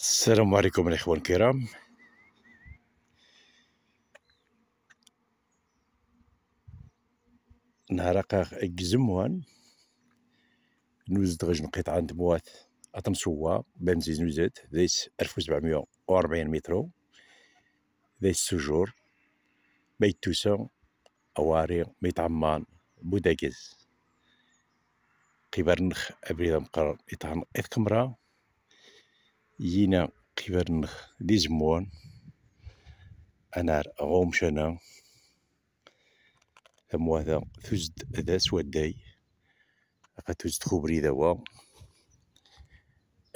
السلام عليكم الاخوان الكرام نهار قاق اكزموان نوزد دغج نقطع عند بوات اطم سوا بامزيز نوزات ذيس 1740 مترو ذيس سجور بيت توسا اواري ميت عمان بوداكز قبر نخ ابريد مقرر اطعن اذ ينا قبل نخ دي زموان انا غوم ثم ثمواثا ثزد ذا سوداي غا ثزد خبري ذاوا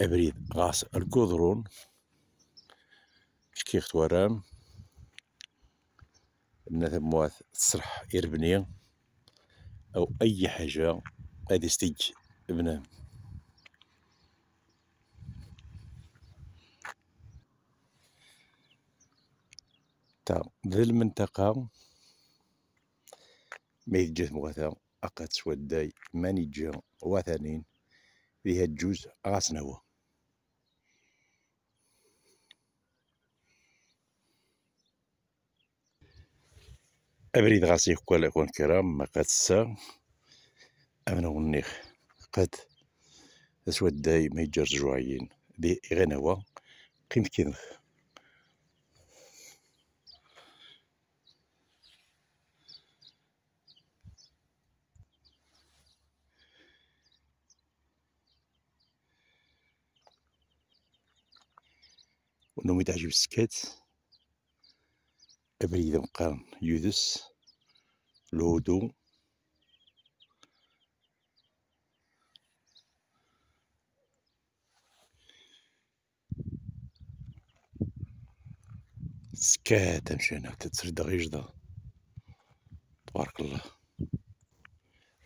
ابريد غاس الكودرون شكي ختوارام ان ثمواث صرح يربني او اي حاجه هذه ستيج ابنه حتى ذي المنطقة ما يتجه مغاثا أقد سوداي ماني جا وثانين فيها الجوز غاسنوه أبريد غاسي كوالا يكون كرام ما قد سا أمنا ونيخ قد سوداي ما يجرجو عين دي غنوة قيمت كينخ ونومي يتعجب السكات أبريد مقارن يودس الهدوء سكات مشي هنا تتسرد غير جدا تبارك الله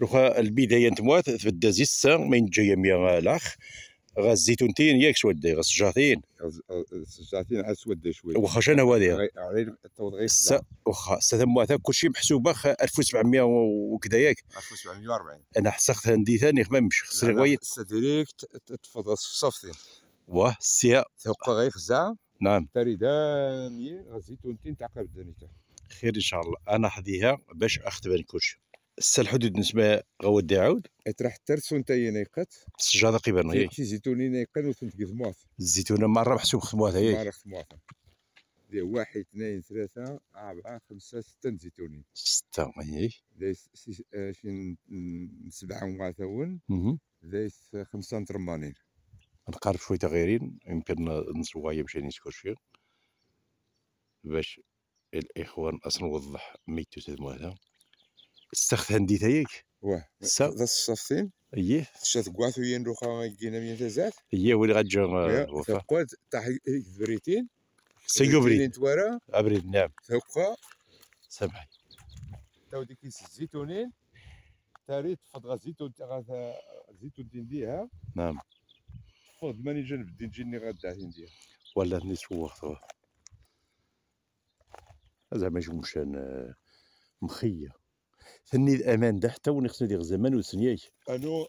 روخا البداية نتموات تبدا زي السا جاية ميا لاخ غا الزيتون تين ياك شو ودي غا السجاتين السجاتين عاد شوا شويه واخا شنو هو داير واخا ثم كلشي محسوب 1700 وكذا ياك 1740 انا حسقت عندي ثاني ما مش خسر استاذ ديريكت تفضل صفتي واه سي توقع غير خزاعه نعم تاري 100 غا الزيتون تين تعقب خير ان شاء الله انا حديها باش اختبر كلشي السا الحدود نسمع غواد داعود اطرح ترسو انت نيقات السجاده قبرنا هي شي زيتوني نيقان وثنت ثمواث الزيتونه مع الربح سوق ثمواث هي مع ثمواث دير واحد اثنين ثلاثة أربعة خمسة ستة زيتوني ستة هي دايس آه، شي سبعة ومعثون دايس خمسة ترمانين نقارب شوية غيرين يمكن نصوايا باش نسكر يعني شوية باش الإخوان أصلا نوضح ميتو هذا استخت هنديت هيك واه ذا الصفتين اييه شات كواث ويا نروخا كينا ميا تازات اييه ولي غاتجا تقعد طاح بريتين سيو بريد توارا ابريد نعم ثقوا سامحي تاو ديك الزيتونين تاريت فضغا زيتون زيتون تنديها نعم فض ماني جنب دي تجيني غدا تنديها ولا نتوخ زعما مش مشان مخيه ثني الامان ده حتى وني خصني دير زمان وسنياي انو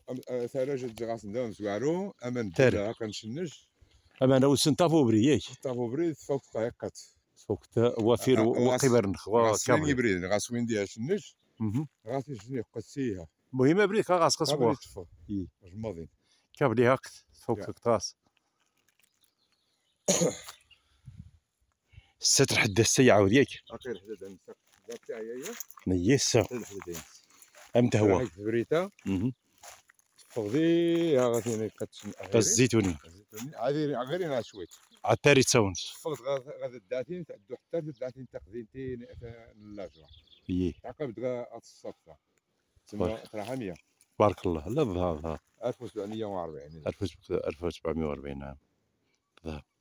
ثلاجه أه، غاس ندان زوارو امان دا كنشنج امان وسن تافوبري ياك بري فوق طايقات تا وفير أه، أه، وقبر نخوا كامل يبريد غاس وين ديها شنج غاس شني قسيها المهم بريك غاس قص وقت جماضين كابلي هاك تفوق تقطاس ستر حدا السيعه وديك اخير حدا تاعي امتى هو بريتا فوضيها غادي كتشم الزيتوني غادي غير انا شويه عاد تاري تساونت غادي الداتين تعدو حتى الداتين تقدينتين اللاجره اي عقب دغا الصفه تما صراحه بارك الله لا ظهر 1740 1740 نعم